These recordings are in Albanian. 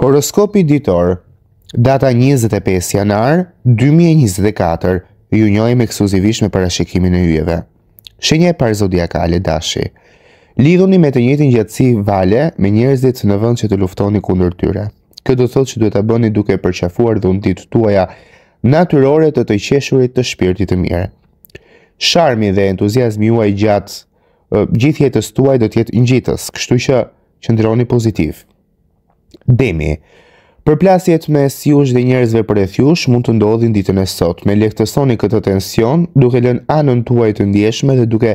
Horoskopi ditor, data 25 janar 2024, ju njojmë ekskluzivisht me parashikimin e yjeve. Shenja e parë dashi. Lidhuni me të njëjtin njëtësi vale me njerëzit në vend që të luftoni kundër tyre. Kjo do thotë që duhet ta bëni duke përqafuar dhundit tuaja natyrore të të qeshurit të shpirtit të mirë. Sharmi dhe entuziazmi juaj gjatë gjithjetës tuaj do të jetë ngjitës, kështu që qëndroni pozitiv. Demi, përplasjet me siush dhe njerëzve për e thjush mund të ndodhin ditën e sot, me lektesoni këtë tension duke lën anën tuaj të ndjeshme dhe duke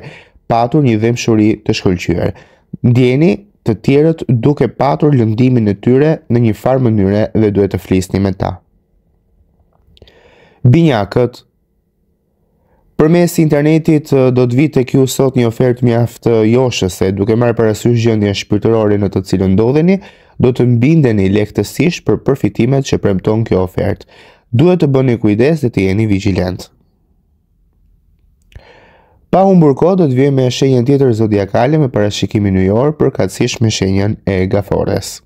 patur një dhem shuri të shkëllqyër. Ndjeni të tjerët duke patur lëndimin e tyre në një farë mënyre dhe duhet të flisni me ta. Binjakët, Për mes internetit do të vitë kjo sot një ofertë mjaftë joshëse, duke marë parasysh gjëndje shpirtërore në të cilën ndodheni, do të mbindeni lektësish për përfitimet që premton kjo ofertë. Duhet të bëni kujdes dhe të jeni vigilant. Pa humbur kohë do të vje me shenjën tjetër zodiakale me parashikimin yjor për katsish me shenjën e gafores.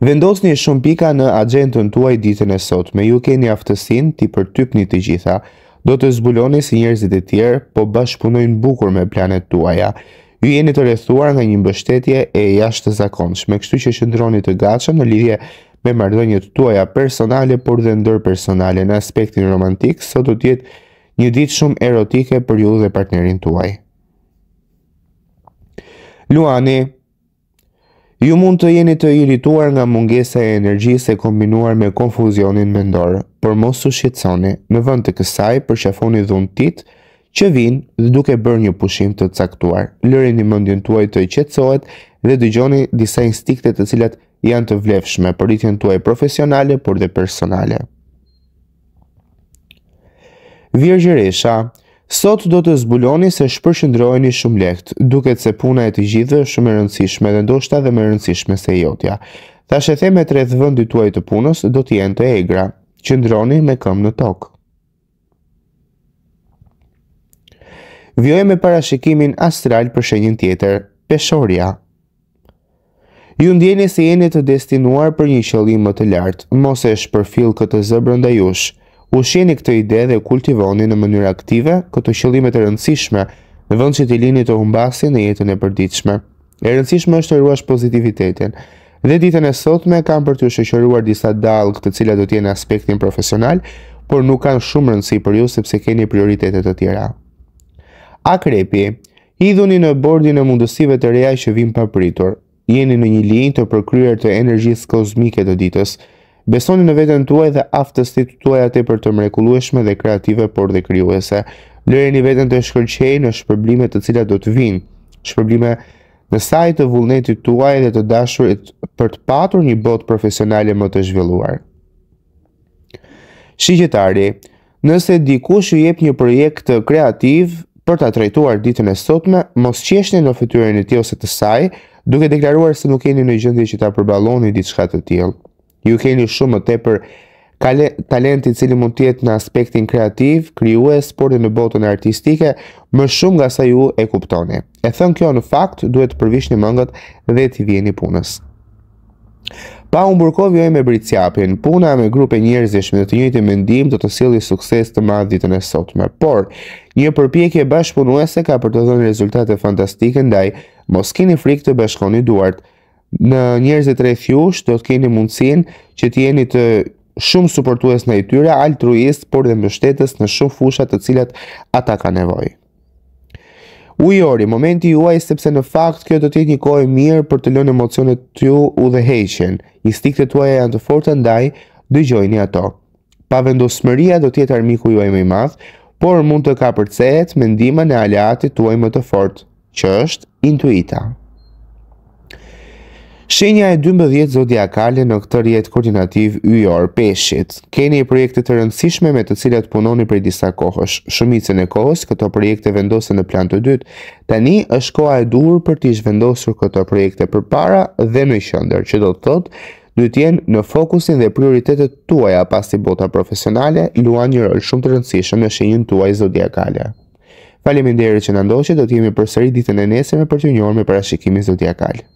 Vendosni shumë pika në agentën tuaj ditën e sotme. Ju keni aftësinë ti përtypni të gjitha do të zbuloni si njerëzit e tjerë, po bashkëpunojnë bukur me planet tuaja. Ju jeni të rrethuar nga një mbështetje e jashtëzakonshme, kështu që qëndroni të gatshëm në lidhje me marrëdhëniet tuaja personale por dhe ndërpersonale. Në aspektin romantik, sot do të jetë një ditë shumë erotike për ju dhe partnerin tuaj. Luani, Ju mund të jeni të irituar nga mungesa e energjisë e kombinuar me konfuzionin mendor, por mos u shqetësoni. Në vend të kësaj, përshafoni dhuntit që vin dhe duke bërë një pushim të caktuar. Lëreni mendjen tuaj të qetësohet dhe dëgjoni disa instinkte të cilat janë të vlefshme për rritjen tuaj profesionale por dhe personale. Virgjëresha, Sot do të zbuloni se shpërshëndrojeni shumë lehtë, duket se puna e të gjithëve është shumë e rëndësishme dhe ndoshta edhe më e rëndësishme se jotja. Tash e them me 30 vendit tuaj të punës do të jenë të egra. Qëndroni me këmbë në tokë. Vjoj me parashikimin astral për shenjën tjetër, peshoria. Ju ndjeni se jeni të destinuar për një qëllim më të lartë, mos e shpërfill këtë zë brenda jush ushini këtë ide dhe kultivoni në mënyrë aktive këto qëllime të rëndësishme në vend që të lini të humbasi në jetën e përditshme. E rëndësishme është të ruash pozitivitetin. Dhe ditën e sotme kam për të shoqëruar disa dallg të cilat do të jenë aspektin profesional, por nuk kanë shumë rëndësi për ju sepse keni prioritete të tjera. Akrepi, hidhuni në bordin e mundësive të reja që vijnë papritur. Jeni në një linjë të përkryer të energjisë kozmike të ditës, Besoni në veten tuaj dhe aftësitë të tuaja të për të mrekullueshme dhe kreative, por dhe krijuese. Lëreni veten të shkëlqej në shpërblime të cilat do të vinë. Shpërblime në saj të vullnetit tuaj dhe të dashurit për të patur një botë profesionale më të zhvilluar. Shigjetari, nëse dikush ju jep një projekt kreativ për ta trajtuar ditën e sotme, mos qeshni në fytyrën e tij ose të saj, duke deklaruar se nuk jeni në gjendje që ta përballoni diçka të tillë. Ju keni shumë më tepër talent i cili mund të jetë në aspektin kreativ, krijues, por në botën artistike më shumë nga sa ju e kuptoni. E thën kjo në fakt duhet të përvishni mëngët dhe të vjeni punës. Pa unë burkovi e me britësjapin, puna me grupe njerëzishme dhe të njëjtin mendim do të sili sukses të madhë ditën e sotme, por një përpjekje bashkëpunuese ka për të dhënë rezultate fantastike ndaj, mos kini frikë të bashkoni duartë, në njerëzit rreth jush do të keni mundësinë që të jeni të shumë suportues ndaj tyre, altruist, por dhe mbështetës në shumë fusha të cilat ata kanë nevojë. Ujori, momenti juaj sepse në fakt kjo do të jetë një kohë mirë për të lënë emocionet tju udhëheqen. Instiktet tuaja janë të forta ndaj dëgjojini ato. Pavendosmëria do të jetë armiku juaj më i madh, por mund të kapërcehet me ndihmën e aleatit tuaj më të fortë, që është intuita. Shenja e 12 zodiakale në këtë rjet koordinativ yjor peshit. Keni projekte të rëndësishme me të cilat punoni për disa kohësh. Shumicën e kohës këto projekte vendosen në plan të dytë. Tani është koha e duhur për t'i zhvendosur këto projekte përpara dhe në qendër, që do të thotë duhet jenë në fokusin dhe prioritetet tuaja pas t'i bota profesionale, luan një rol shumë të rëndësishëm në shenjën tuaj zodiakale. Faleminderit që na ndoqët, do të jemi përsëri ditën e nesër për të me parashikimin zodiakal.